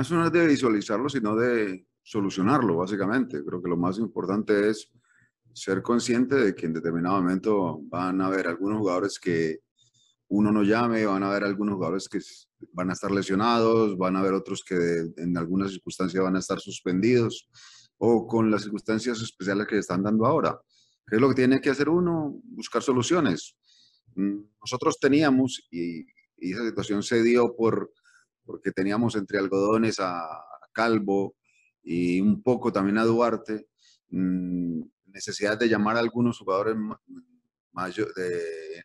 eso no es de visualizarlo, sino de solucionarlo, básicamente. Creo que lo más importante es ser consciente de que en determinado momento van a haber algunos jugadores que uno no llame, van a haber algunos jugadores que van a estar lesionados, van a haber otros que en alguna circunstancia van a estar suspendidos o con las circunstancias especiales que están dando ahora. ¿Qué es lo que tiene que hacer uno? Buscar soluciones. Mm, nosotros teníamos, y esa situación se dio por porque teníamos entre algodones a, Calvo y un poco también a Duarte, mm, necesidad de llamar a algunos jugadores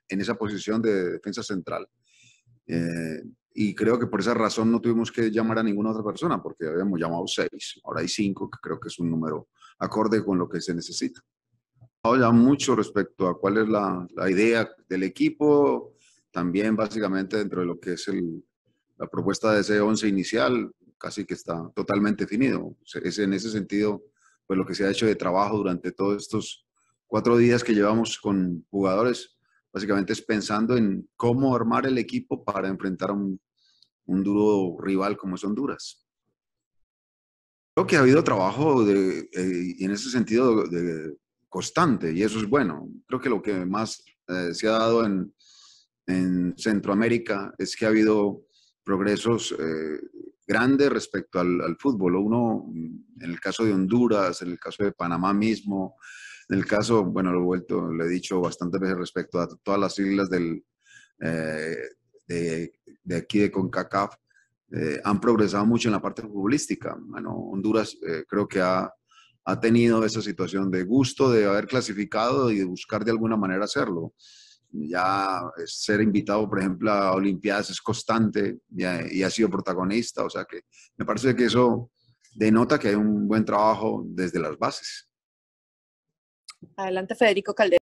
en esa posición de defensa central. Eh, y creo que por esa razón no tuvimos que llamar a ninguna otra persona, porque habíamos llamado seis, ahora hay cinco, que creo que es un número acorde con lo que se necesita. Habla mucho respecto a cuál es la, la idea del equipo, también básicamente dentro de lo que es el, la propuesta de ese 11 inicial casi que está totalmente definido. Es en ese sentido, pues lo que se ha hecho de trabajo durante todos estos cuatro días que llevamos con jugadores, básicamente es pensando en cómo armar el equipo para enfrentar a un, duro rival como es Honduras. Creo que ha habido trabajo de, eh, en ese sentido de, constante y eso es bueno. Creo que lo que más eh, se ha dado en, en Centroamérica es que ha habido progresos eh, grandes respecto al, fútbol. Uno, mm, en el caso de Honduras, en el caso de Panamá mismo, en el caso, bueno, lo he vuelto, lo he dicho bastantes veces respecto a todas las islas del, eh, de, aquí de CONCACAF, eh, han progresado mucho en la parte futbolística. Bueno, Honduras creo que ha, ha tenido esa situación de gusto de haber clasificado y de buscar de alguna manera hacerlo ya ser invitado, por ejemplo, a Olimpiadas es constante y, ha sido protagonista, o sea que me parece que eso denota que hay un buen trabajo desde las bases. Adelante, Federico Caldera.